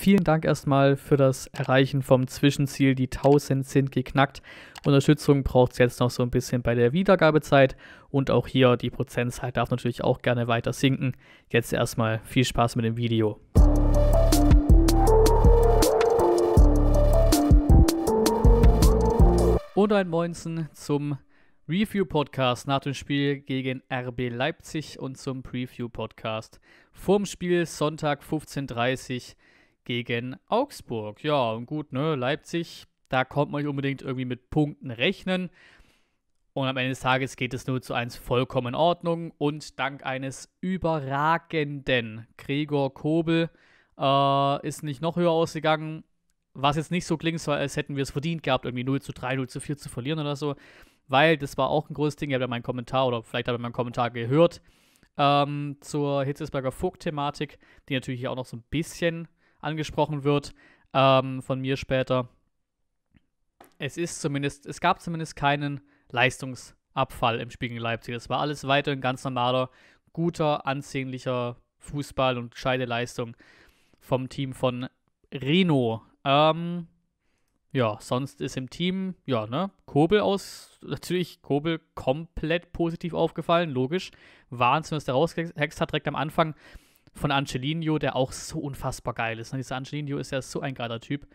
vielen Dank erstmal für das Erreichen vom Zwischenziel. Die 1000 sind geknackt. Unterstützung braucht es jetzt noch so ein bisschen bei der Wiedergabezeit. Und auch hier, die Prozentzahl darf natürlich auch gerne weiter sinken. Jetzt erstmal viel Spaß mit dem Video. Und ein Moinsen zum Review-Podcast nach dem Spiel gegen RB Leipzig und zum Preview-Podcast vorm Spiel Sonntag 15.30 Uhr gegen Augsburg. Ja, und gut, ne, Leipzig, da kommt man nicht unbedingt irgendwie mit Punkten rechnen. Und am Ende des Tages geht es 0 zu 1 vollkommen in Ordnung. Und dank eines überragenden Gregor Kobel äh, ist nicht noch höher ausgegangen. Was jetzt nicht so klingt, als hätten wir es verdient gehabt, irgendwie 0 zu 3, 0 zu 4 zu verlieren oder so. Weil das war auch ein großes Ding. Ihr habt ja meinen Kommentar oder vielleicht habt ihr meinen Kommentar gehört ähm, zur Hitzesberger Vogt-Thematik, die natürlich hier auch noch so ein bisschen angesprochen wird ähm, von mir später. Es ist zumindest, es gab zumindest keinen Leistungsabfall im Spiel gegen Leipzig. Es war alles weiterhin ganz normaler, guter, ansehnlicher Fußball und gescheite Leistung vom Team von Reno. Ähm, ja, sonst ist im Team, ja, ne, Kobel aus, natürlich Kobel komplett positiv aufgefallen, logisch. Wahnsinn, was der rausgehext hat direkt am Anfang von Angelino, der auch so unfassbar geil ist. Und ne? dieser Angelino ist ja so ein geiler Typ.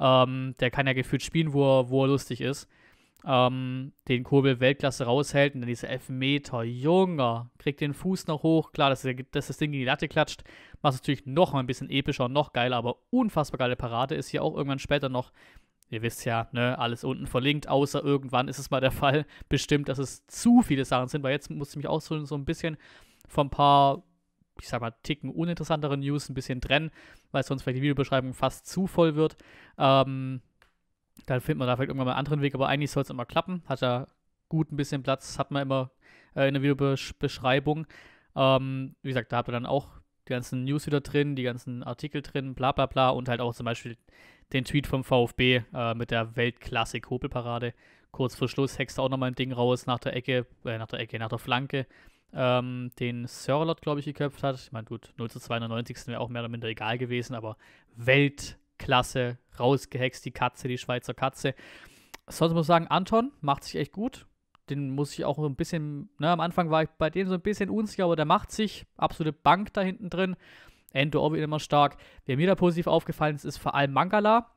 Ähm, der kann ja gefühlt spielen, wo er, wo er lustig ist. Ähm, den Kurbel Weltklasse raushält und dann dieser Elfmeter, Junger, kriegt den Fuß noch hoch. Klar, dass, dass das Ding in die Latte klatscht, macht es natürlich noch mal ein bisschen epischer und noch geiler, aber unfassbar geile Parade ist hier auch irgendwann später noch. Ihr wisst ja, ne, alles unten verlinkt, außer irgendwann ist es mal der Fall bestimmt, dass es zu viele Sachen sind, weil jetzt muss ich mich auch so, so ein bisschen von ein paar ich sag mal, Ticken uninteressantere News ein bisschen trennen, weil sonst vielleicht die Videobeschreibung fast zu voll wird. Ähm, dann findet man da vielleicht irgendwann mal einen anderen Weg, aber eigentlich soll es immer klappen. Hat ja gut ein bisschen Platz, hat man immer äh, in der Videobeschreibung. Ähm, wie gesagt, da habt ihr dann auch die ganzen News wieder drin, die ganzen Artikel drin, bla bla bla und halt auch zum Beispiel den Tweet vom VfB äh, mit der Weltklassik Hopelparade. Kurz vor Schluss hext auch nochmal ein Ding raus nach der Ecke, äh, nach der Ecke, nach der Flanke ähm, den Sörlot, glaube ich, geköpft hat. Ich meine, gut, 0 zu 92 wäre auch mehr oder minder egal gewesen, aber Weltklasse, rausgehext, die Katze, die Schweizer Katze. Sonst muss ich sagen, Anton macht sich echt gut. Den muss ich auch so ein bisschen, ne, am Anfang war ich bei dem so ein bisschen unsicher, aber der macht sich. Absolute Bank da hinten drin. Endo auch wieder immer stark. Wer mir da positiv aufgefallen ist, ist vor allem Mangala.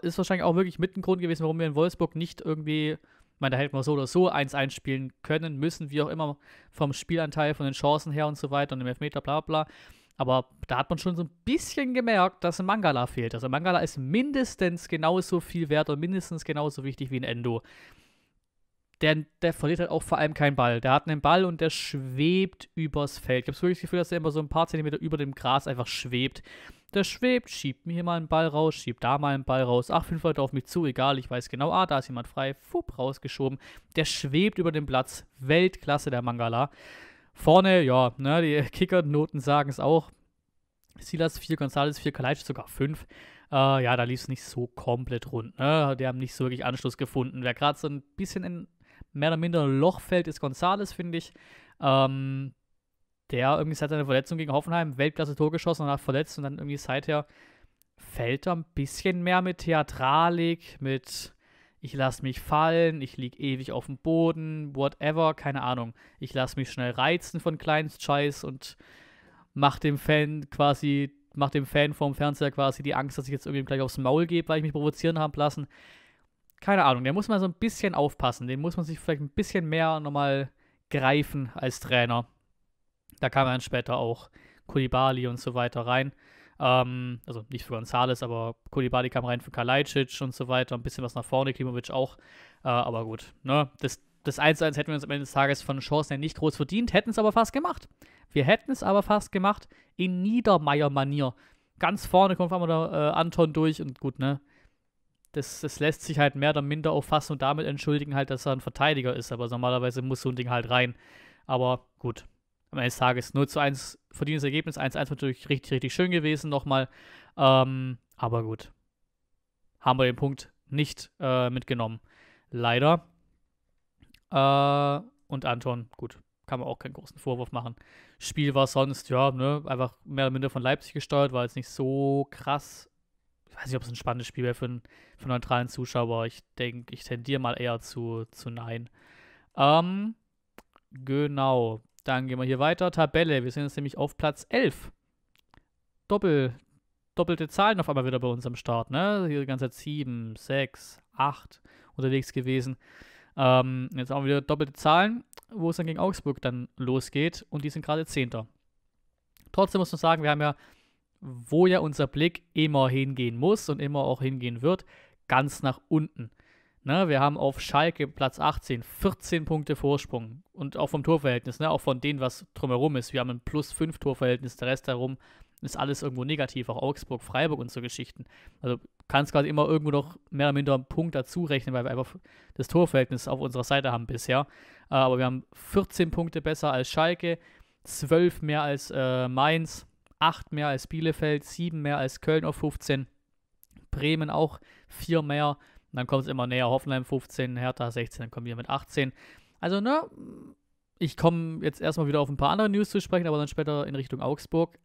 Ist wahrscheinlich auch wirklich mit ein Grund gewesen, warum wir in Wolfsburg nicht irgendwie meine, da hätten wir so oder so eins einspielen können, müssen, wie auch immer, vom Spielanteil, von den Chancen her und so weiter und dem Elfmeter, bla bla. Aber da hat man schon so ein bisschen gemerkt, dass ein Mangala fehlt. Also Mangala ist mindestens genauso viel wert und mindestens genauso wichtig wie ein Endo. Der, der verliert halt auch vor allem keinen Ball. Der hat einen Ball und der schwebt übers Feld. Ich habe wirklich das Gefühl, dass er immer so ein paar Zentimeter über dem Gras einfach schwebt. Der schwebt, schiebt mir hier mal einen Ball raus, schiebt da mal einen Ball raus. Ach, fünf Leute auf mich zu, egal, ich weiß genau, ah, da ist jemand frei. Fupp, rausgeschoben. Der schwebt über den Platz. Weltklasse, der Mangala. Vorne, ja, ne, die Kicker-Noten sagen es auch. Silas 4, Gonzales 4, Kalajdzic sogar 5. Äh, ja, da lief es nicht so komplett rund. Ne? Die haben nicht so wirklich Anschluss gefunden. Wer gerade so ein bisschen in mehr oder minder Loch fällt, ist Gonzales, finde ich. Ähm, der irgendwie seit seiner Verletzung gegen Hoffenheim Weltklasse-Tor geschossen und hat verletzt und dann irgendwie seither fällt er ein bisschen mehr mit Theatralik, mit ich lasse mich fallen, ich lieg ewig auf dem Boden, whatever, keine Ahnung. Ich lasse mich schnell reizen von kleinen Scheiß und mach dem Fan quasi, mach dem Fan vom Fernseher quasi die Angst, dass ich jetzt irgendwie gleich aufs Maul gebe, weil ich mich provozieren habe lassen. Keine Ahnung, der muss man so ein bisschen aufpassen, den muss man sich vielleicht ein bisschen mehr nochmal greifen als Trainer. Da kam dann später auch Kulibali und so weiter rein. Ähm, also nicht für Gonzales, aber Kulibali kam rein für Kalajdzic und so weiter. Ein bisschen was nach vorne, Klimovic auch. Äh, aber gut, ne? Das, das 1-1 hätten wir uns am Ende des Tages von Chancen nicht groß verdient, hätten es aber fast gemacht. Wir hätten es aber fast gemacht in niedermeier manier Ganz vorne kommt einmal der äh, Anton durch und gut, ne? Das, das lässt sich halt mehr oder minder auffassen und damit entschuldigen halt, dass er ein Verteidiger ist. Aber normalerweise muss so ein Ding halt rein. Aber gut, am Ende des Tages 0 zu 1 verdientes Ergebnis. 1 zu 1 natürlich richtig, richtig schön gewesen nochmal. Ähm, aber gut. Haben wir den Punkt nicht äh, mitgenommen. Leider. Äh, und Anton, gut, kann man auch keinen großen Vorwurf machen. Spiel war sonst, ja, ne, einfach mehr oder minder von Leipzig gesteuert, war jetzt nicht so krass. Ich weiß nicht, ob es ein spannendes Spiel wäre für, einen, für einen neutralen Zuschauer. Ich denke, ich tendiere mal eher zu, zu Nein. Ähm, genau. Dann gehen wir hier weiter. Tabelle. Wir sind jetzt nämlich auf Platz 11. Doppel, doppelte Zahlen auf einmal wieder bei uns am Start. Ne? Hier die ganze Zeit 7, 6, 8 unterwegs gewesen. Ähm, jetzt auch wieder doppelte Zahlen, wo es dann gegen Augsburg dann losgeht. Und die sind gerade Zehnter. Trotzdem muss man sagen, wir haben ja, wo ja unser Blick immer hingehen muss und immer auch hingehen wird, ganz nach unten. Ne, wir haben auf Schalke Platz 18 14 Punkte Vorsprung und auch vom Torverhältnis, ne, auch von denen, was drumherum ist. Wir haben ein plus 5 Torverhältnis, der Rest darum ist alles irgendwo negativ, auch Augsburg, Freiburg und so Geschichten. Also kann es gerade immer irgendwo noch mehr oder minder einen Punkt dazu rechnen, weil wir einfach das Torverhältnis auf unserer Seite haben bisher. Äh, aber wir haben 14 Punkte besser als Schalke, 12 mehr als äh, Mainz, 8 mehr als Bielefeld, 7 mehr als Köln auf 15, Bremen auch 4 mehr, und dann kommt es immer näher. Hoffenheim 15, Hertha 16, dann kommen wir mit 18. Also, ne, ich komme jetzt erstmal wieder auf ein paar andere News zu sprechen, aber dann später in Richtung Augsburg.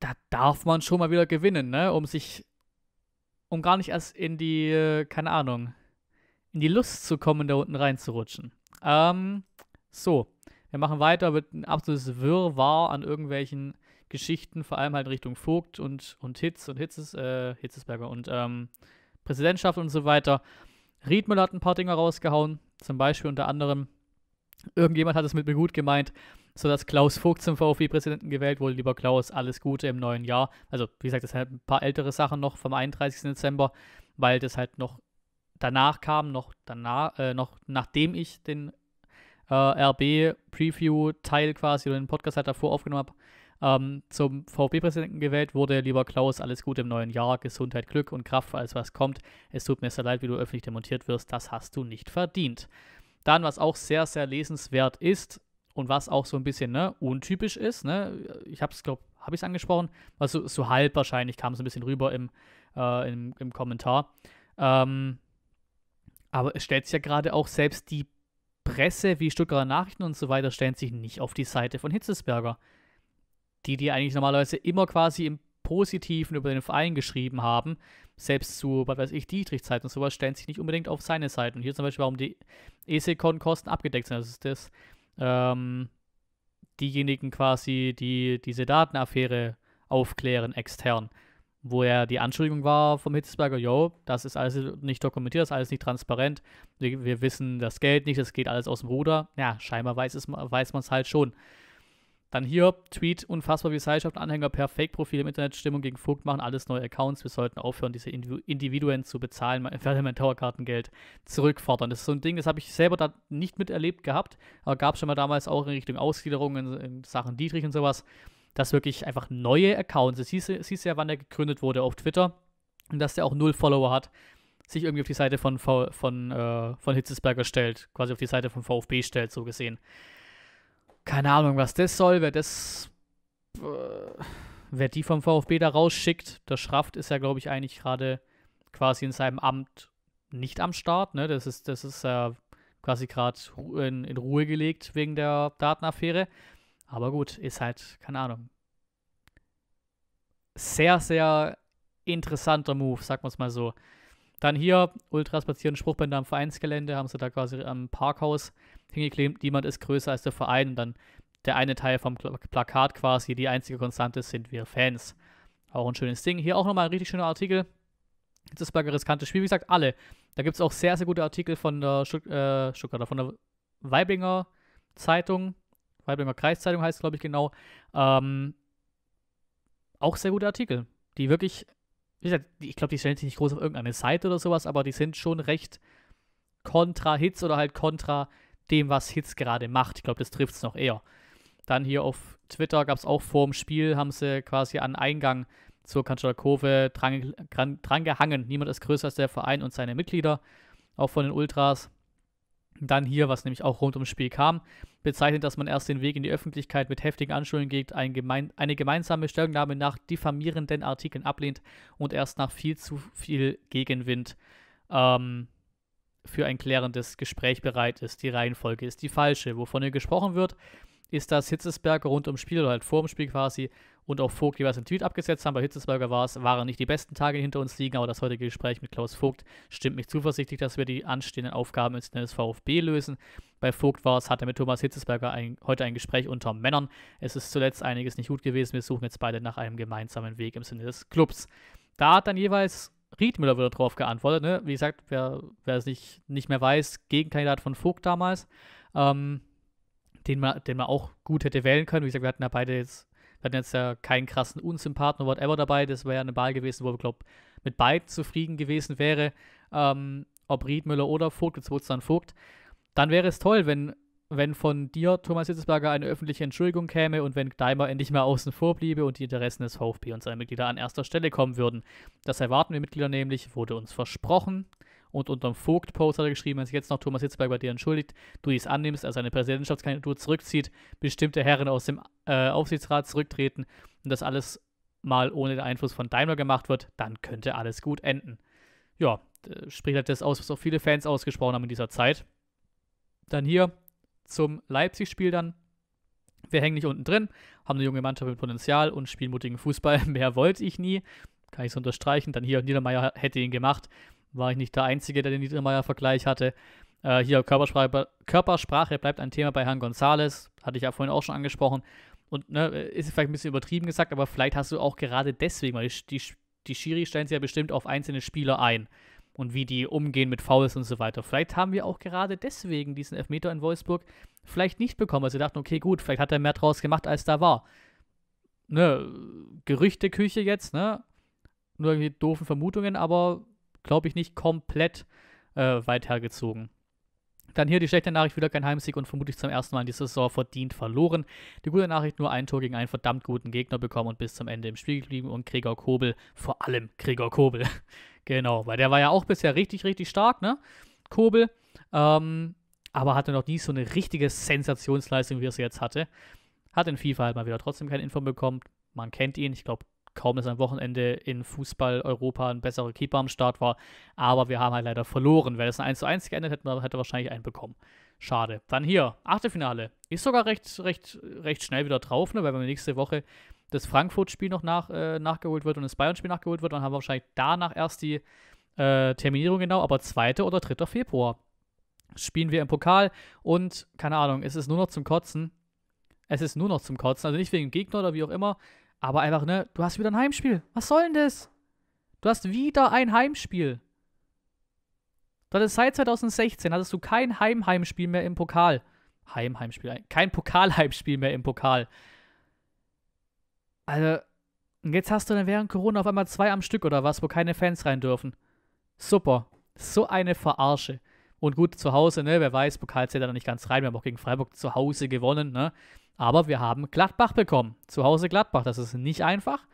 Da darf man schon mal wieder gewinnen, ne, um sich, um gar nicht erst in die, äh, keine Ahnung, in die Lust zu kommen, da unten reinzurutschen. Ähm, so. Wir machen weiter mit ein absolutes Wirrwarr an irgendwelchen Geschichten, vor allem halt Richtung Vogt und, und Hitz und Hitzes, äh, Hitzesberger und ähm, Präsidentschaft und so weiter. Riedmüller hat ein paar Dinge rausgehauen, zum Beispiel unter anderem, irgendjemand hat es mit mir gut gemeint, sodass Klaus Vogt zum VfB-Präsidenten gewählt wurde. Lieber Klaus, alles Gute im neuen Jahr. Also, wie gesagt, das sind halt ein paar ältere Sachen noch vom 31. Dezember, weil das halt noch danach kam, noch danach, äh, noch nachdem ich den äh, RB-Preview-Teil quasi oder den Podcast halt davor aufgenommen habe ähm, zum VfB-Präsidenten gewählt wurde. Lieber Klaus, alles Gute im neuen Jahr, Gesundheit, Glück und Kraft für alles, was kommt. Es tut mir sehr leid, wie du öffentlich demontiert wirst. Das hast du nicht verdient. Dann, was auch sehr, sehr lesenswert ist und was auch so ein bisschen ne, untypisch ist, ne, ich habe es, glaube habe ich es angesprochen? Also so halb wahrscheinlich kam es ein bisschen rüber im, äh, im, im, Kommentar. Ähm, aber es stellt sich ja gerade auch selbst die Presse wie Stuttgarter Nachrichten und so weiter stellen sich nicht auf die Seite von Hitzesberger die die eigentlich normalerweise immer quasi im Positiven über den Verein geschrieben haben, selbst zu, was weiß ich, Dietrich-Zeit und sowas, stellen sich nicht unbedingt auf seine Seite. Und hier zum Beispiel, warum die ESECON-Kosten abgedeckt sind. Das also ist das, ähm, diejenigen quasi, die diese Datenaffäre aufklären extern, wo er die Anschuldigung war vom Hitzberger, yo, das ist alles nicht dokumentiert, das ist alles nicht transparent, wir, wir wissen das Geld nicht, das geht alles aus dem Ruder. Ja, scheinbar weiß, weiß man es halt schon. Dann hier, Tweet, unfassbar, wie Seilschaft Anhänger per Fake-Profil im Internet Stimmung gegen Vogt machen, alles neue Accounts. Wir sollten aufhören, diese Individuen zu bezahlen. Ich werde mein Towerkartengeld zurückfordern. Das ist so ein Ding, das habe ich selber da nicht miterlebt gehabt, aber gab es schon mal damals auch in Richtung Ausgliederung in, in Sachen Dietrich und sowas, dass wirklich einfach neue Accounts, es hieß, hieß ja, wann der gegründet wurde auf Twitter und dass der auch null Follower hat, sich irgendwie auf die Seite von, v, von, äh, von Hitzesberger stellt, quasi auf die Seite von VfB stellt, so gesehen. Keine Ahnung, was das soll, wer das. Äh, wer die vom VfB da rausschickt, der Schraft ist ja, glaube ich, eigentlich gerade quasi in seinem Amt nicht am Start. Ne? Das ist, das ist äh, quasi gerade in, in Ruhe gelegt wegen der Datenaffäre. Aber gut, ist halt, keine Ahnung. Sehr, sehr interessanter Move, sagen wir es mal so. Dann hier, Ultras platzieren Spruchbänder am Vereinsgelände, haben sie da quasi am ähm, Parkhaus hingeklebt. Niemand ist größer als der Verein. Und dann der eine Teil vom Plakat quasi, die einzige Konstante sind wir Fans. Auch ein schönes Ding. Hier auch nochmal ein richtig schöner Artikel. Jetzt ist Hitzelsberger riskantes Spiel, wie gesagt, alle. Da gibt es auch sehr, sehr gute Artikel von der Stutt äh, von der Weiblinger Zeitung, Weiblinger Kreiszeitung heißt es, glaube ich, genau. Ähm, auch sehr gute Artikel, die wirklich wie gesagt, ich glaube, die stellen sich nicht groß auf irgendeine Seite oder sowas, aber die sind schon recht kontra Hits oder halt kontra dem, was Hits gerade macht. Ich glaube, das trifft es noch eher. Dann hier auf Twitter gab es auch vor dem Spiel, haben sie quasi an Eingang zur Kanzler Kurve dran, dran, dran gehangen. Niemand ist größer als der Verein und seine Mitglieder, auch von den Ultras dann hier, was nämlich auch rund ums Spiel kam, bezeichnet, dass man erst den Weg in die Öffentlichkeit mit heftigen Anschuldigungen gegen ein gemein, eine gemeinsame Stellungnahme nach diffamierenden Artikeln ablehnt und erst nach viel zu viel Gegenwind ähm, für ein klärendes Gespräch bereit ist. Die Reihenfolge ist die falsche. Wovon hier gesprochen wird, ist, dass Hitzesberger rund ums Spiel oder halt vor dem Spiel quasi und auch Vogt jeweils einen Tweet abgesetzt haben. Bei Hitzesberger war es, waren nicht die besten Tage die hinter uns liegen, aber das heutige Gespräch mit Klaus Vogt stimmt mich zuversichtlich, dass wir die anstehenden Aufgaben ins des VfB lösen. Bei Vogt war es, hat er mit Thomas Hitzesberger ein, heute ein Gespräch unter Männern. Es ist zuletzt einiges nicht gut gewesen. Wir suchen jetzt beide nach einem gemeinsamen Weg im Sinne des Clubs. Da hat dann jeweils Riedmüller wieder drauf geantwortet. Ne? Wie gesagt, wer, wer es nicht, nicht mehr weiß, Gegenkandidat von Vogt damals. Ähm, den man, den man auch gut hätte wählen können. Wie gesagt, wir hatten ja beide jetzt wir hatten jetzt ja keinen krassen Unsympathen oder whatever dabei. Das wäre ja eine Wahl gewesen, wo wir, glaube mit beiden zufrieden gewesen wäre. Ähm, ob Riedmüller oder Vogt, jetzt wurde es dann Vogt. Dann wäre es toll, wenn, wenn von dir, Thomas Hitzesberger, eine öffentliche Entschuldigung käme und wenn Daimer endlich mal außen vor bliebe und die Interessen des VfB und seiner Mitglieder an erster Stelle kommen würden. Das erwarten wir Mitglieder nämlich, wurde uns versprochen. Und unter dem Vogt-Post hat er geschrieben, wenn sich jetzt noch Thomas Hitzberg bei dir entschuldigt, du dies annimmst, also eine Präsidentschaftskandidatur zurückzieht, bestimmte Herren aus dem äh, Aufsichtsrat zurücktreten und das alles mal ohne den Einfluss von Daimler gemacht wird, dann könnte alles gut enden. Ja, spricht halt das aus, was auch viele Fans ausgesprochen haben in dieser Zeit. Dann hier zum Leipzig-Spiel dann. Wir hängen nicht unten drin, haben eine junge Mannschaft mit Potenzial und spielen mutigen Fußball. Mehr wollte ich nie. Kann ich so unterstreichen. Dann hier, Niedermeyer hätte ihn gemacht war ich nicht der Einzige, der den Niedermeyer-Vergleich hatte. Äh, hier Körpersprache, Körpersprache, bleibt ein Thema bei Herrn Gonzales, hatte ich ja vorhin auch schon angesprochen. Und ne, ist vielleicht ein bisschen übertrieben gesagt, aber vielleicht hast du auch gerade deswegen, weil die, die Schiri stellen sich ja bestimmt auf einzelne Spieler ein und wie die umgehen mit Fouls und so weiter. Vielleicht haben wir auch gerade deswegen diesen Elfmeter in Wolfsburg vielleicht nicht bekommen, weil sie dachten, okay, gut, vielleicht hat er mehr draus gemacht, als da war. Ne, Gerüchteküche jetzt, ne? Nur irgendwie doofen Vermutungen, aber glaube ich, nicht komplett äh, weit hergezogen. Dann hier die schlechte Nachricht, wieder kein Heimsieg und vermutlich zum ersten Mal in dieser Saison verdient verloren. Die gute Nachricht, nur ein Tor gegen einen verdammt guten Gegner bekommen und bis zum Ende im Spiel geblieben und Gregor Kobel, vor allem Gregor Kobel. genau, weil der war ja auch bisher richtig, richtig stark, ne? Kobel, ähm, aber hatte noch nie so eine richtige Sensationsleistung, wie er sie jetzt hatte. Hat in FIFA halt mal wieder trotzdem keine Info bekommen. Man kennt ihn, ich glaube, kaum, dass am Wochenende in Fußball Europa ein besserer Keeper am Start war. Aber wir haben halt leider verloren. Wäre das ein 1 zu 1 geendet, hätte, hätte wahrscheinlich einen bekommen. Schade. Dann hier, Achtelfinale. Ist sogar recht, recht, recht schnell wieder drauf, ne? weil wir nächste Woche das Frankfurt-Spiel noch nach, äh, nachgeholt wird und das Bayern-Spiel nachgeholt wird. Dann haben wir wahrscheinlich danach erst die äh, Terminierung genau, aber 2. oder 3. Februar spielen wir im Pokal und keine Ahnung, es ist nur noch zum Kotzen. Es ist nur noch zum Kotzen. Also nicht wegen Gegner oder wie auch immer, aber einfach, ne, du hast wieder ein Heimspiel. Was soll denn das? Du hast wieder ein Heimspiel. Du hattest seit 2016 hattest du kein Heimheimspiel mehr im Pokal. Heimheimspiel, kein Pokalheimspiel mehr im Pokal. Also, jetzt hast du dann während Corona auf einmal zwei am Stück oder was, wo keine Fans rein dürfen. Super. So eine Verarsche. Und gut, zu Hause, ne, wer weiß, Pokal zählt da noch nicht ganz rein. Wir haben auch gegen Freiburg zu Hause gewonnen, ne? Aber wir haben Gladbach bekommen. Zu Hause Gladbach. Das ist nicht einfach.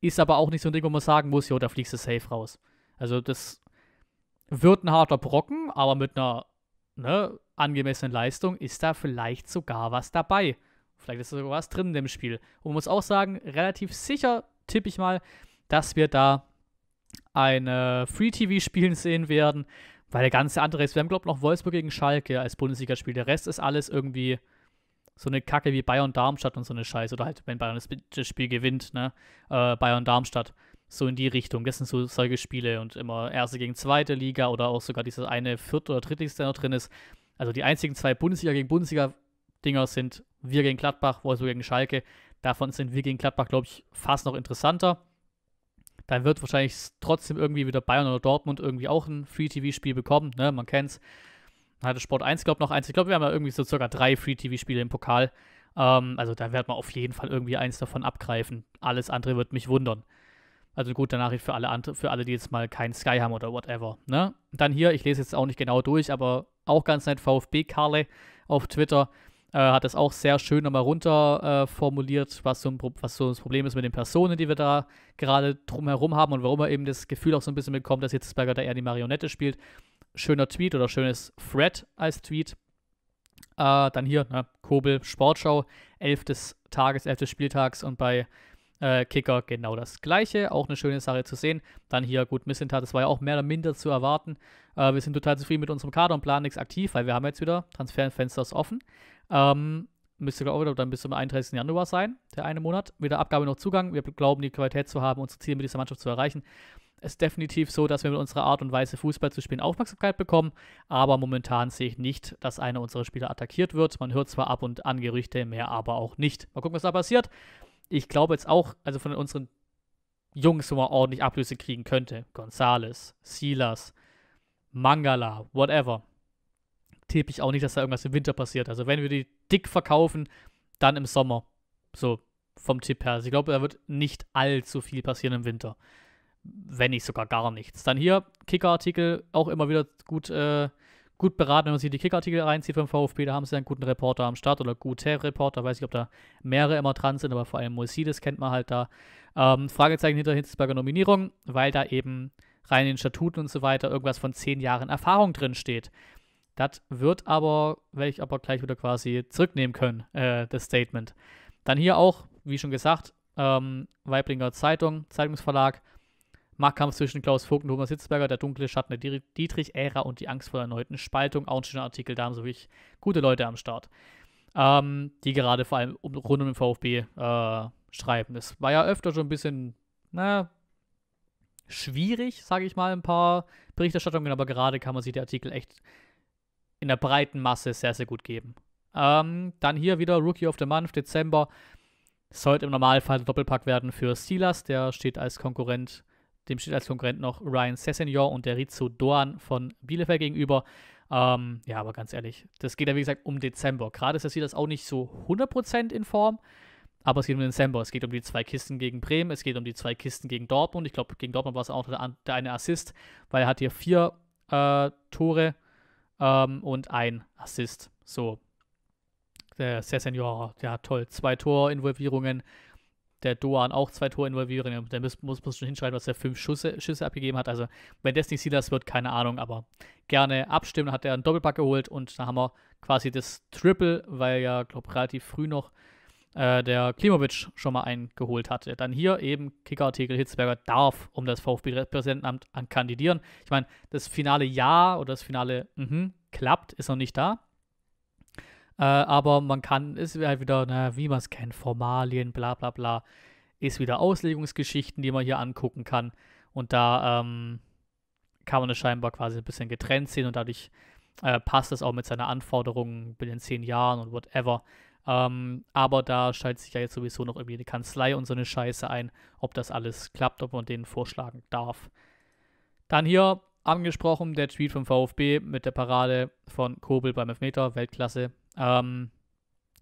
Ist aber auch nicht so ein Ding, wo man sagen muss, jo, da fliegst du safe raus. Also das wird ein harter Brocken, aber mit einer ne, angemessenen Leistung ist da vielleicht sogar was dabei. Vielleicht ist da sogar was drin in dem Spiel. Und man muss auch sagen, relativ sicher tippe ich mal, dass wir da ein Free-TV spielen sehen werden, weil der ganze andere ist, wir haben, glaube ich, noch Wolfsburg gegen Schalke als Bundesligaspiel. Der Rest ist alles irgendwie so eine Kacke wie Bayern Darmstadt und so eine Scheiße. Oder halt, wenn Bayern das Spiel gewinnt, ne? Äh, Bayern Darmstadt. So in die Richtung. Das sind so solche Spiele und immer erste gegen zweite Liga oder auch sogar dieses eine vierte oder drittligste noch drin ist. Also die einzigen zwei Bundesliga gegen Bundesliga-Dinger sind wir gegen Gladbach, Wolfsburg gegen Schalke. Davon sind wir gegen Gladbach, glaube ich, fast noch interessanter dann wird wahrscheinlich trotzdem irgendwie wieder Bayern oder Dortmund irgendwie auch ein Free-TV-Spiel bekommen. Ne? Man es. Dann hatte Sport 1, glaube ich, noch eins. Ich glaube, wir haben ja irgendwie so circa drei Free-TV-Spiele im Pokal. Ähm, also da wird man auf jeden Fall irgendwie eins davon abgreifen. Alles andere wird mich wundern. Also gute Nachricht für alle, für alle, die jetzt mal keinen Sky haben oder whatever. Ne? Dann hier, ich lese jetzt auch nicht genau durch, aber auch ganz nett, VfB Karle auf Twitter äh, hat das auch sehr schön nochmal runter äh, formuliert, was so, ein, was so das Problem ist mit den Personen, die wir da gerade drumherum haben und warum er eben das Gefühl auch so ein bisschen bekommt, dass jetzt Berger da eher die Marionette spielt. Schöner Tweet oder schönes Thread als Tweet. Äh, dann hier, ne, Kobel, Sportschau, 11 des Tages, 11 des Spieltags und bei äh, Kicker genau das gleiche. Auch eine schöne Sache zu sehen. Dann hier, gut, Missentat, das war ja auch mehr oder minder zu erwarten. Äh, wir sind total zufrieden mit unserem Kader und planen nichts aktiv, weil wir haben jetzt wieder Transferfensters offen. Ähm, müsste, glaube ich, dann bis zum 31. Januar sein, der eine Monat. Weder Abgabe noch Zugang. Wir glauben, die Qualität zu haben, unsere Ziele mit dieser Mannschaft zu erreichen. Es ist definitiv so, dass wir mit unserer Art und Weise, Fußball zu spielen, Aufmerksamkeit bekommen. Aber momentan sehe ich nicht, dass einer unserer Spieler attackiert wird. Man hört zwar ab und an Gerüchte, mehr aber auch nicht. Mal gucken, was da passiert. Ich glaube jetzt auch, also von unseren Jungs, wo man ordentlich Ablöse kriegen könnte, Gonzales, Silas, Mangala, whatever, tippe ich auch nicht, dass da irgendwas im Winter passiert. Also wenn wir die dick verkaufen, dann im Sommer. So vom Tipp her. Also ich glaube, da wird nicht allzu viel passieren im Winter. Wenn nicht sogar gar nichts. Dann hier Kicker-Artikel, auch immer wieder gut, äh, gut beraten, wenn man sich die Kicker-Artikel reinzieht vom VfB. Da haben sie einen guten Reporter am Start oder gute Reporter. Weiß ich, ob da mehrere immer dran sind, aber vor allem Moisides kennt man halt da. Ähm, Fragezeichen hinter Hitzelsberger Nominierung, weil da eben rein in den Statuten und so weiter irgendwas von zehn Jahren Erfahrung drin steht. Das wird aber, werde ich aber gleich wieder quasi zurücknehmen können, äh, das Statement. Dann hier auch, wie schon gesagt, ähm, Weiblinger Zeitung, Zeitungsverlag. Machtkampf zwischen Klaus Vogt und Thomas Hitzberger, der dunkle Schatten der Dietrich-Ära und die Angst vor der erneuten Spaltung. Auch ein schöner Artikel, da haben sie wirklich gute Leute am Start, ähm, die gerade vor allem um, rund um den VfB äh, schreiben. Das war ja öfter schon ein bisschen, na, schwierig, sage ich mal, ein paar Berichterstattungen, aber gerade kann man sich der Artikel echt in der breiten Masse sehr, sehr gut geben. Ähm, dann hier wieder Rookie of the Month, Dezember. Sollte im Normalfall ein Doppelpack werden für Silas, der steht als Konkurrent, dem steht als Konkurrent noch Ryan Sessignor und der Rizzo Doan von Bielefeld gegenüber. Ähm, ja, aber ganz ehrlich, das geht ja wie gesagt um Dezember. Gerade ist der Silas auch nicht so 100% in Form, aber es geht um Dezember. Es geht um die zwei Kisten gegen Bremen, es geht um die zwei Kisten gegen Dortmund. Ich glaube, gegen Dortmund war es auch der, der eine Assist, weil er hat hier vier äh, Tore ähm, und ein Assist. So, der Senior, ja toll, zwei Torinvolvierungen. Der Doan auch zwei Torinvolvierungen. Der muss, muss, muss schon hinschreiben, dass er fünf Schüsse, Schüsse abgegeben hat. Also, wenn das nicht Silas wird, keine Ahnung, aber gerne abstimmen. Hat er einen Doppelpack geholt und da haben wir quasi das Triple, weil ja, glaube relativ früh noch äh, der Klimovic schon mal eingeholt hatte. Dann hier eben Kickerartikel, Hitzberger darf um das VfB-Präsidentenamt kandidieren. Ich meine, das finale Ja oder das finale mhm, klappt, ist noch nicht da. Äh, aber man kann, ist halt wieder, na, wie man es kennt, Formalien, bla bla bla, ist wieder Auslegungsgeschichten, die man hier angucken kann. Und da ähm, kann man es scheinbar quasi ein bisschen getrennt sehen und dadurch äh, passt das auch mit seiner Anforderungen binnen zehn Jahren und whatever ähm, aber da schaltet sich ja jetzt sowieso noch irgendwie eine Kanzlei und so eine Scheiße ein, ob das alles klappt, ob man denen vorschlagen darf. Dann hier angesprochen der Tweet vom VfB mit der Parade von Kobel beim Elfmeter, Weltklasse. Ähm,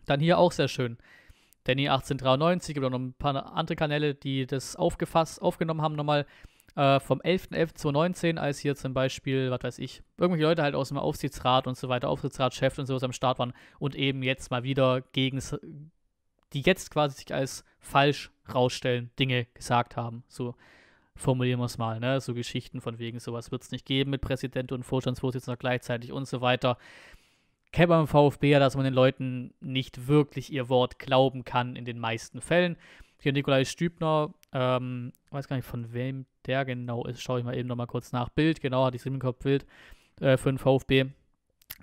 dann hier auch sehr schön. Danny1893, gibt auch noch ein paar andere Kanäle, die das aufgefasst, aufgenommen haben nochmal äh, vom 11.11.2019, als hier zum Beispiel, was weiß ich, irgendwelche Leute halt aus dem Aufsichtsrat und so weiter, Aufsichtsratschef und sowas am Start waren und eben jetzt mal wieder gegen, die jetzt quasi sich als falsch rausstellen, Dinge gesagt haben. So formulieren wir es mal, ne? So Geschichten von wegen, sowas wird es nicht geben mit Präsident und Vorstandsvorsitzender gleichzeitig und so weiter. Kennt man im VfB ja, dass man den Leuten nicht wirklich ihr Wort glauben kann in den meisten Fällen. Hier Nikolai Stübner, ähm, weiß gar nicht von wem der genau ist, schaue ich mal eben nochmal kurz nach. Bild, genau, hatte ich im Bild äh, für den VfB.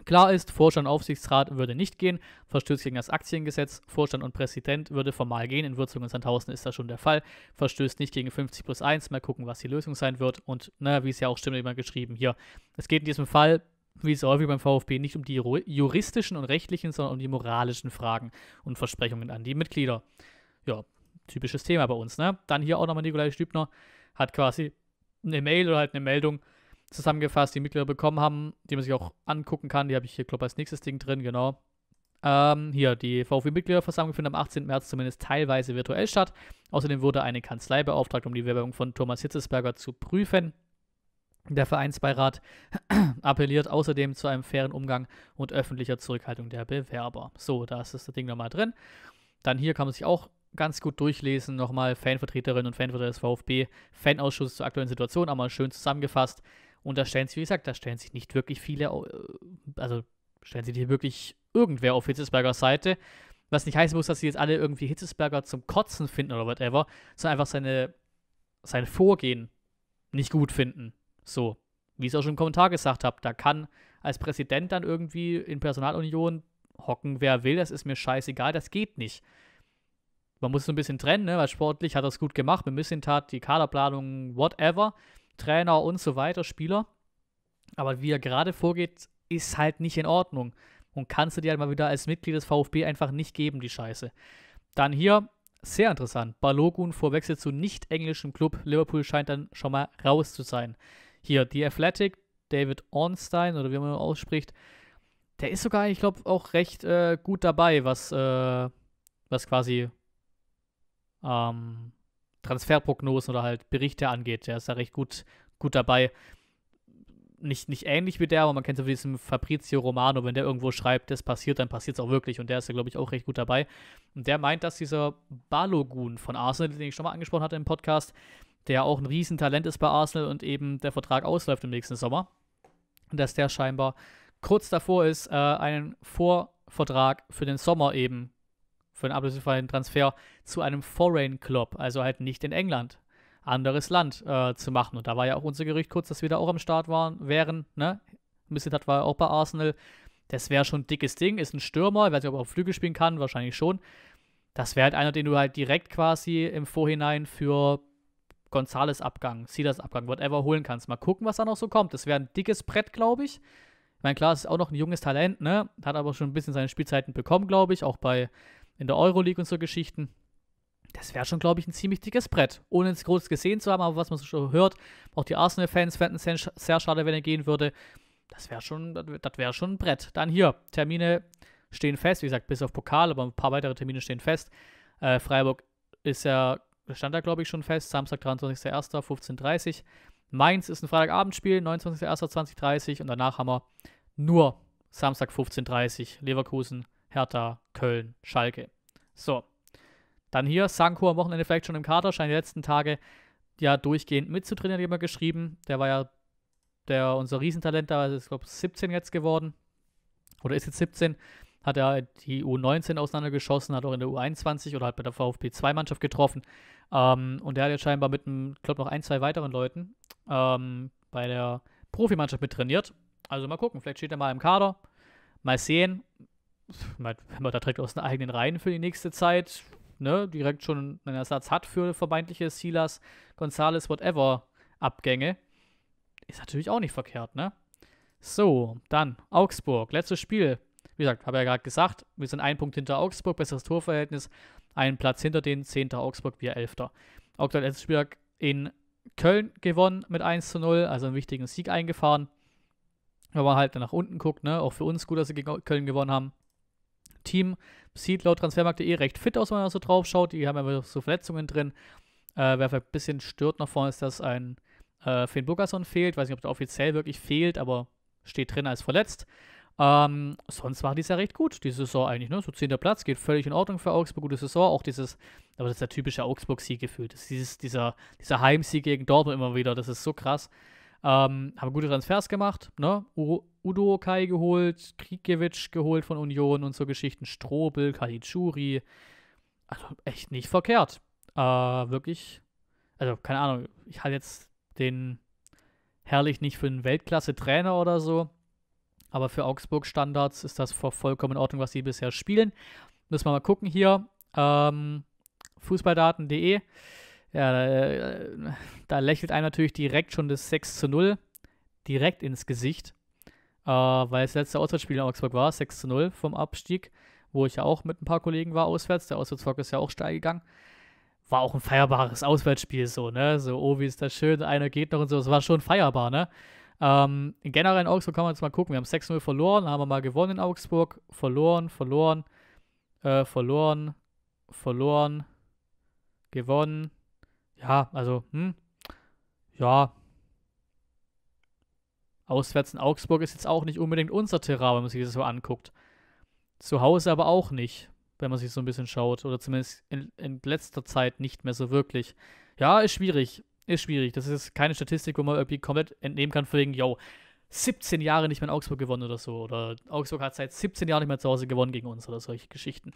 Klar ist, Vorstand und Aufsichtsrat würde nicht gehen, verstößt gegen das Aktiengesetz. Vorstand und Präsident würde formal gehen, in Würzburg und Sandhausen ist das schon der Fall. Verstößt nicht gegen 50 plus 1, mal gucken, was die Lösung sein wird. Und naja, ne, wie es ja auch stimmt, immer geschrieben hier. Es geht in diesem Fall, wie so häufig beim VfB, nicht um die juristischen und rechtlichen, sondern um die moralischen Fragen und Versprechungen an die Mitglieder. Ja, Typisches Thema bei uns, ne? Dann hier auch nochmal Nikolai Stübner hat quasi eine Mail oder halt eine Meldung zusammengefasst, die Mitglieder bekommen haben, die man sich auch angucken kann. Die habe ich hier, glaube ich, als nächstes Ding drin, genau. Ähm, hier, die VfB-Mitgliederversammlung findet am 18. März zumindest teilweise virtuell statt. Außerdem wurde eine Kanzlei beauftragt, um die Bewerbung von Thomas Hitzesberger zu prüfen. Der Vereinsbeirat appelliert außerdem zu einem fairen Umgang und öffentlicher Zurückhaltung der Bewerber. So, da ist das Ding nochmal drin. Dann hier kann man sich auch ganz gut durchlesen. Nochmal Fanvertreterinnen und Fanvertreter des VfB, Fanausschuss zur aktuellen Situation, einmal schön zusammengefasst. Und da stellen sich, wie gesagt, da stellen sich nicht wirklich viele, äh, also stellen sich nicht wirklich irgendwer auf Hitzesbergers Seite. Was nicht heißen muss, dass sie jetzt alle irgendwie Hitzesberger zum Kotzen finden oder whatever, sondern einfach seine, sein Vorgehen nicht gut finden. So, wie ich es auch schon im Kommentar gesagt habe, da kann als Präsident dann irgendwie in Personalunion hocken, wer will, das ist mir scheißegal, das geht nicht man muss es ein bisschen trennen, ne? weil sportlich hat er es gut gemacht mit bisschen tat die Kaderplanung, whatever, Trainer und so weiter, Spieler. Aber wie er gerade vorgeht, ist halt nicht in Ordnung. Und kannst du dir halt mal wieder als Mitglied des VfB einfach nicht geben, die Scheiße. Dann hier, sehr interessant, Balogun vor Wechsel zu nicht-englischem Club. Liverpool scheint dann schon mal raus zu sein. Hier, die Athletic, David Ornstein oder wie man ihn ausspricht, der ist sogar, ich glaube, auch recht äh, gut dabei, was, äh, was quasi ähm, Transferprognosen oder halt Berichte angeht. Der ist da recht gut, gut dabei. Nicht, nicht ähnlich wie der, aber man kennt so von diesem Fabrizio Romano, wenn der irgendwo schreibt, das passiert, dann passiert es auch wirklich. Und der ist ja, glaube ich, auch recht gut dabei. Und der meint, dass dieser Balogun von Arsenal, den ich schon mal angesprochen hatte im Podcast, der auch ein Riesentalent ist bei Arsenal und eben der Vertrag ausläuft im nächsten Sommer, dass der scheinbar kurz davor ist, äh, einen Vorvertrag für den Sommer eben für einen ablösefreien Transfer zu einem Foreign Club, also halt nicht in England, anderes Land äh, zu machen. Und da war ja auch unser Gerücht kurz, dass wir da auch am Start waren, wären. Ne? das war ja auch bei Arsenal. Das wäre schon ein dickes Ding, ist ein Stürmer, ich weiß nicht, ob er auf Flügel spielen kann, wahrscheinlich schon. Das wäre halt einer, den du halt direkt quasi im Vorhinein für Gonzales Abgang, Silas Abgang, whatever holen kannst. Mal gucken, was da noch so kommt. Das wäre ein dickes Brett, glaube ich. Ich meine, klar, es ist auch noch ein junges Talent, ne? Hat aber schon ein bisschen seine Spielzeiten bekommen, glaube ich, auch bei in der Euroleague und so Geschichten. Das wäre schon, glaube ich, ein ziemlich dickes Brett. Ohne es groß gesehen zu haben, aber was man so schon hört, auch die Arsenal-Fans fänden es sehr schade, wenn er gehen würde. Das wäre schon, das schon ein Brett. Dann hier, Termine stehen fest, wie gesagt, bis auf Pokal, aber ein paar weitere Termine stehen fest. Äh, Freiburg ist ja, stand da glaube ich schon fest, Samstag 23.01.15.30 Uhr. Mainz ist ein Freitagabendspiel, 29.01.2030. und danach haben wir nur Samstag 15.30 Uhr, Leverkusen Hertha, Köln, Schalke. So. Dann hier, Sanko am Wochenende vielleicht schon im Kader, scheint die letzten Tage ja durchgehend mitzutrainieren, hat immer geschrieben. Der war ja der, unser Riesentalent, da also ist, glaube ich, 17 jetzt geworden. Oder ist jetzt 17. Hat er die U19 auseinandergeschossen, hat auch in der U21 oder hat bei der VfB 2-Mannschaft getroffen. Ähm, und der hat jetzt scheinbar mit, glaube noch ein, zwei weiteren Leuten ähm, bei der Profimannschaft mit trainiert. Also mal gucken, vielleicht steht er mal im Kader. Mal sehen wenn man da direkt aus den eigenen Reihen für die nächste Zeit ne, direkt schon einen Ersatz hat für vermeintliche Silas, Gonzales, whatever Abgänge, ist natürlich auch nicht verkehrt, ne? So, dann Augsburg, letztes Spiel. Wie gesagt, habe ja gerade gesagt, wir sind ein Punkt hinter Augsburg, besseres Torverhältnis, einen Platz hinter den 10. Augsburg, wir 11. Augsburg letztes Spiel in Köln gewonnen mit 1 zu 0, also einen wichtigen Sieg eingefahren. Wenn man halt nach unten guckt, ne, auch für uns gut, dass sie gegen Köln gewonnen haben. Team sieht laut Transfermarkt.de recht fit aus, wenn man so drauf schaut. Die haben ja so Verletzungen drin. Äh, wer vielleicht ein bisschen stört nach vorne, ist, dass ein äh, Finn Burgerson fehlt. Weiß nicht, ob der offiziell wirklich fehlt, aber steht drin als verletzt. Ähm, sonst war dies ja recht gut, diese Saison eigentlich. Ne? So 10. Platz geht völlig in Ordnung für Augsburg, gute Saison. Auch dieses, aber das ist der typische Augsburg-Sieg gefühlt. dieser, dieser Heimsieg gegen Dortmund immer wieder, das ist so krass. Ähm, haben gute Transfers gemacht, ne? Udo Kai geholt, Krikiewicz geholt von Union und so Geschichten. Strobel, Kalitschuri. Also echt nicht verkehrt. Äh, wirklich. Also, keine Ahnung, ich halte jetzt den herrlich nicht für einen Weltklasse-Trainer oder so. Aber für Augsburg-Standards ist das vollkommen in Ordnung, was sie bisher spielen. Müssen wir mal gucken hier. Ähm, Fußballdaten.de. Ja, da, äh, da, lächelt einem natürlich direkt schon das 6 zu 0 direkt ins Gesicht, äh, weil das letzte Auswärtsspiel in Augsburg war, 6 zu 0 vom Abstieg, wo ich ja auch mit ein paar Kollegen war auswärts. Der Auswärtsflug ist ja auch steil gegangen. War auch ein feierbares Auswärtsspiel, so, ne? So, oh, wie ist das schön, einer geht noch und so. Es war schon feierbar, ne? Ähm, generell in Augsburg kann man jetzt mal gucken. Wir haben 6-0 verloren, haben wir mal gewonnen in Augsburg. Verloren, verloren, äh, verloren, verloren, gewonnen, ja, also, hm, ja. Auswärts in Augsburg ist jetzt auch nicht unbedingt unser Terrain, wenn man sich das so anguckt. Zu Hause aber auch nicht, wenn man sich so ein bisschen schaut. Oder zumindest in, in letzter Zeit nicht mehr so wirklich. Ja, ist schwierig. Ist schwierig. Das ist keine Statistik, wo man irgendwie komplett entnehmen kann, von wegen, yo, 17 Jahre nicht mehr in Augsburg gewonnen oder so. Oder Augsburg hat seit 17 Jahren nicht mehr zu Hause gewonnen gegen uns oder solche Geschichten.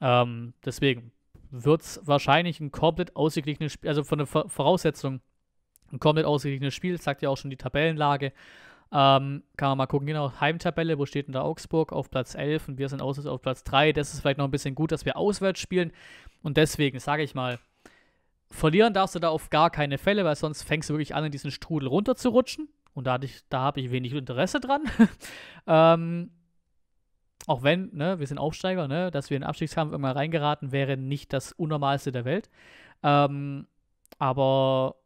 Ähm, deswegen, wird es wahrscheinlich ein komplett ausgeglichenes Spiel, also von der Voraussetzung ein komplett ausgeglichenes Spiel, das sagt ja auch schon die Tabellenlage. Ähm, kann man mal gucken, genau, Heimtabelle, wo steht denn da Augsburg auf Platz 11 und wir sind auswärts auf Platz 3. Das ist vielleicht noch ein bisschen gut, dass wir auswärts spielen und deswegen sage ich mal, verlieren darfst du da auf gar keine Fälle, weil sonst fängst du wirklich an, in diesen Strudel runterzurutschen und da, da habe ich wenig Interesse dran. ähm, auch wenn, ne, wir sind Aufsteiger, ne, dass wir in den Abstiegskampf irgendwann reingeraten, wäre nicht das Unnormalste der Welt. Ähm, aber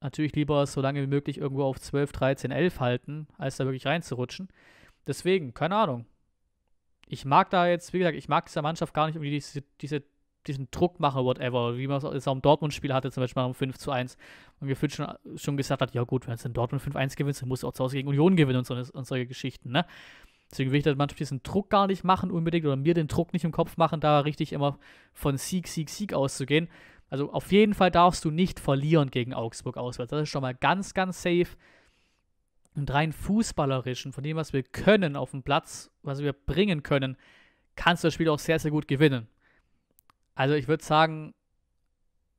natürlich lieber so lange wie möglich irgendwo auf 12, 13, 11 halten, als da wirklich reinzurutschen. Deswegen, keine Ahnung. Ich mag da jetzt, wie gesagt, ich mag dieser Mannschaft gar nicht irgendwie diese, diese diesen Druck mache, whatever, wie man es auch im Dortmund-Spiel hatte, zum Beispiel um 5 zu 1, und gefühlt schon, schon gesagt hat, ja gut, wenn es in Dortmund 5-1 gewinnt, dann musst du auch zu Hause gegen Union gewinnen und, so, und solche Geschichten, ne? Deswegen will ich da manchmal diesen Druck gar nicht machen unbedingt oder mir den Druck nicht im Kopf machen, da richtig immer von Sieg, Sieg, Sieg auszugehen. Also auf jeden Fall darfst du nicht verlieren gegen Augsburg auswärts. Das ist schon mal ganz, ganz safe. Und rein fußballerischen, von dem, was wir können auf dem Platz, was wir bringen können, kannst du das Spiel auch sehr, sehr gut gewinnen. Also ich würde sagen,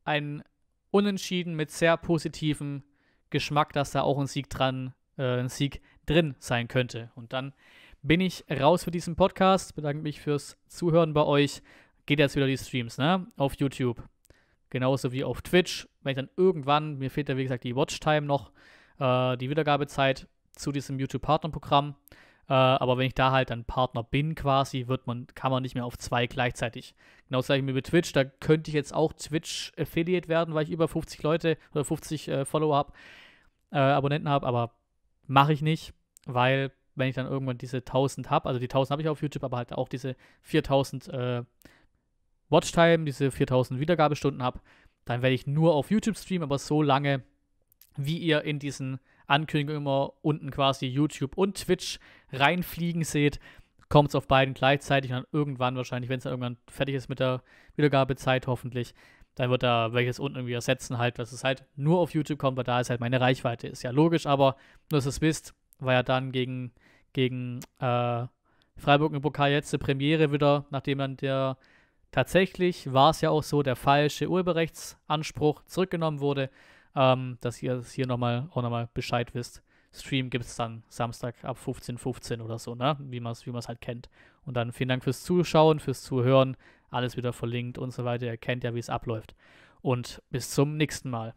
ein Unentschieden mit sehr positivem Geschmack, dass da auch ein Sieg dran, äh, ein Sieg drin sein könnte. Und dann bin ich raus für diesen Podcast. Bedanke mich fürs Zuhören bei euch. Geht jetzt wieder die Streams, ne? Auf YouTube. Genauso wie auf Twitch. Wenn ich dann irgendwann, mir fehlt ja wie gesagt die Watchtime noch, äh, die Wiedergabezeit zu diesem YouTube-Partnerprogramm. Äh, aber wenn ich da halt dann Partner bin quasi, wird man, kann man nicht mehr auf zwei gleichzeitig. Genau das gleiche mit Twitch, da könnte ich jetzt auch Twitch-Affiliate werden, weil ich über 50 Leute oder 50 äh, Follower habe, äh, Abonnenten habe, aber mache ich nicht, weil wenn ich dann irgendwann diese 1000 habe, also die 1000 habe ich auf YouTube, aber halt auch diese 4000 äh, Watchtime, diese 4000 Wiedergabestunden habe, dann werde ich nur auf YouTube streamen, aber so lange, wie ihr in diesen Ankündigungen immer unten quasi YouTube und Twitch reinfliegen seht, kommt es auf beiden gleichzeitig und dann irgendwann wahrscheinlich, wenn es dann irgendwann fertig ist mit der Wiedergabezeit hoffentlich, dann wird da welches unten irgendwie ersetzen halt, dass es halt nur auf YouTube kommt, weil da ist halt meine Reichweite. Ist ja logisch, aber nur, dass ihr es wisst, war ja dann gegen, gegen äh, Freiburg im Pokal jetzt die Premiere wieder, nachdem dann der tatsächlich war es ja auch so, der falsche Urheberrechtsanspruch zurückgenommen wurde, ähm, dass ihr es hier nochmal auch nochmal Bescheid wisst. Stream gibt es dann Samstag ab 15.15 .15 oder so, ne? wie man es wie halt kennt. Und dann vielen Dank fürs Zuschauen, fürs Zuhören, alles wieder verlinkt und so weiter. Ihr kennt ja, wie es abläuft. Und bis zum nächsten Mal.